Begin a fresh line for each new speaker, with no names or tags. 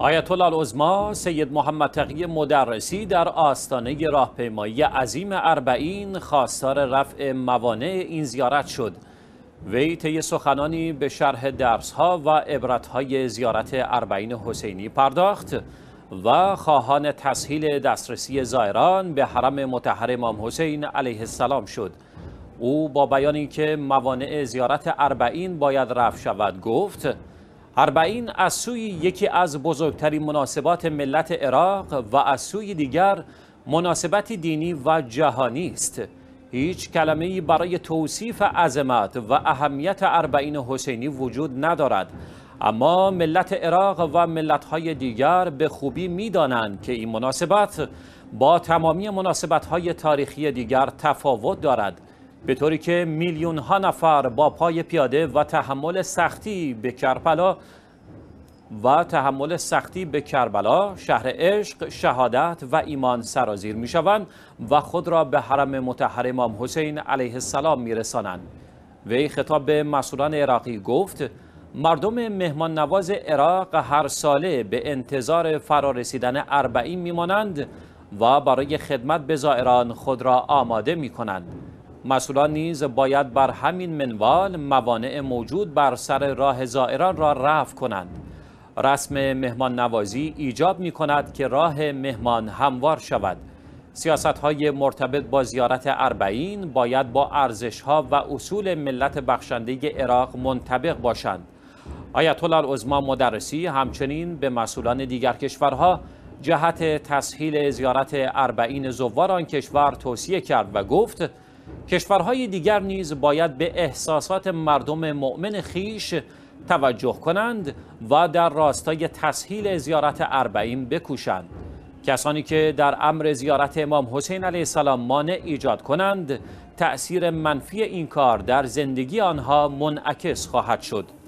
آیت الله سید محمد تقی مدرسی در آستانه راهپیمایی عظیم اربعین خواستار رفع موانع این زیارت شد وی طی سخنانی به شرح درسها و عبرتهای زیارت اربعین حسینی پرداخت و خواهان تسهیل دسترسی زائران به حرم متحر امام حسین علیه السلام شد او با بیان اینکه موانع زیارت اربعین باید رفع شود گفت اربعین از سوی یکی از بزرگترین مناسبات ملت عراق و از سوی دیگر مناسبتی دینی و جهانی است هیچ کلمه‌ای برای توصیف عظمت و اهمیت اربعین حسینی وجود ندارد اما ملت عراق و ملت‌های دیگر به خوبی می‌دانند که این مناسبت با تمامی مناسبت‌های تاریخی دیگر تفاوت دارد به طوری که میلیون ها نفر با پای پیاده و تحمل سختی به کربلا و تحمل سختی به کربلا، شهر عشق، شهادت و ایمان سرازیر می شوند و خود را به حرم متحر امام حسین علیه السلام می رسانند. وی خطاب به مسئولان عراقی گفت مردم مهمان نواز عراق هر ساله به انتظار فرارسیدن اربعین میمانند و برای خدمت به زائران خود را آماده می کنند. مسئولان نیز باید بر همین منوال موانع موجود بر سر راه زائران را رفع کنند رسم مهمان نوازی ایجاب می کند که راه مهمان هموار شود سیاست های مرتبط با زیارت اربعین باید با ارزش ها و اصول ملت بخشنده عراق منطبق باشند آیت الله مدرسی همچنین به مسئولان دیگر کشورها جهت تسهیل زیارت اربعین زوار آن کشور توصیه کرد و گفت کشورهای دیگر نیز باید به احساسات مردم مؤمن خیش توجه کنند و در راستای تسهیل زیارت اربعین بکوشند کسانی که در امر زیارت امام حسین علیه السلام مانع ایجاد کنند تأثیر منفی این کار در زندگی آنها منعکس خواهد شد